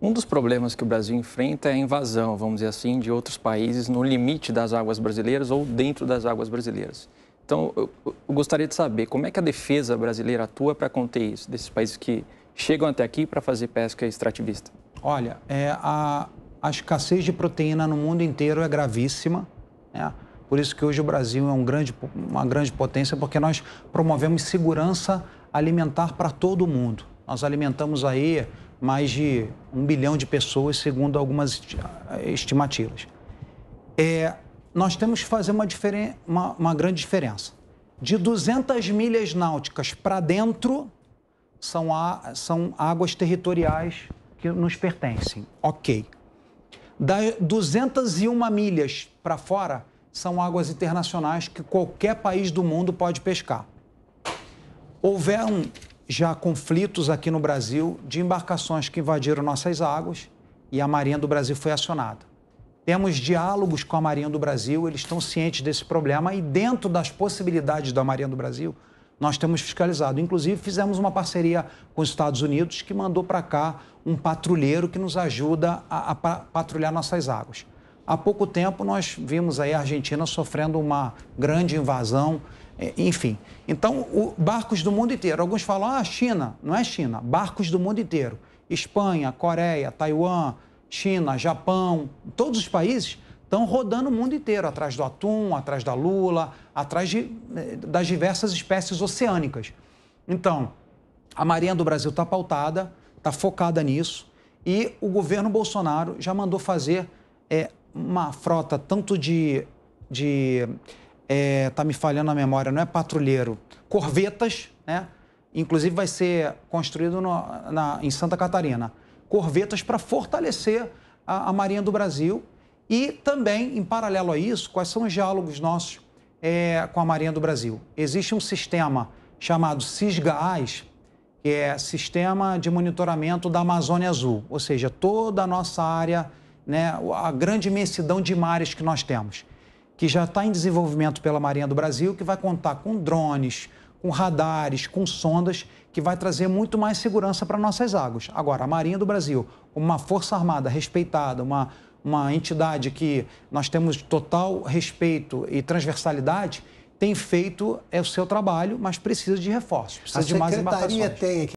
Um dos problemas que o Brasil enfrenta é a invasão, vamos dizer assim, de outros países no limite das águas brasileiras ou dentro das águas brasileiras. Então, eu, gostaria de saber como é que a defesa brasileira atua para conter isso, desses países que chegam até aqui para fazer pesca extrativista. Olha, é, a, a escassez de proteína no mundo inteiro é gravíssima. Né? Por isso que hoje o Brasil é um grande, uma grande potência, porque nós promovemos segurança alimentar para todo mundo. Nós alimentamos aí mais de um bilhão de pessoas, segundo algumas eh, estimativas. É, nós temos que fazer uma, uma, uma grande diferença. De 200 milhas náuticas para dentro, são, a... são águas territoriais que nos pertencem. Ok. Das 201 milhas para fora, são águas internacionais que qualquer país do mundo pode pescar. Houveram já conflitos aqui no Brasil de embarcações que invadiram nossas águas e a Marinha do Brasil foi acionada. Temos diálogos com a Marinha do Brasil, eles estão cientes desse problema e, dentro das possibilidades da Marinha do Brasil, nós temos fiscalizado. Inclusive, fizemos uma parceria com os Estados Unidos que mandou para cá um patrulheiro que nos ajuda a, a patrulhar nossas águas. Há pouco tempo, nós vimos aí a Argentina sofrendo uma grande invasão é, enfim. Então, o, barcos do mundo inteiro. Alguns falam, ah, China. Não é China, barcos do mundo inteiro. Espanha, Coreia, Taiwan, China, Japão, todos os países estão rodando o mundo inteiro, atrás do atum, atrás da lula, atrás de, eh, das diversas espécies oceânicas. Então, a Marinha do Brasil está pautada, está focada nisso, e o governo Bolsonaro já mandou fazer é, uma frota tanto de, de é, tá me falhando a memória, não é patrulheiro. Corvetas, né? Inclusive vai ser construído no, na, em Santa Catarina. Corvetas para fortalecer a, a, Marinha do Brasil e também, em paralelo a isso, quais são os diálogos nossos é, com a Marinha do Brasil? Existe um sistema chamado SISGAAS, que é Sistema de Monitoramento da Amazônia Azul, ou seja, toda a nossa área, né, a grande imensidão de mares que nós temos que já está em desenvolvimento pela Marinha do Brasil, que vai contar com drones, com radares, com sondas, que vai trazer muito mais segurança para nossas águas. Agora, a Marinha do Brasil, uma força armada respeitada, uma, uma entidade que nós temos total respeito e transversalidade, tem feito é, o seu trabalho, mas precisa de reforços, precisa a de mais embarcações. Tem aqui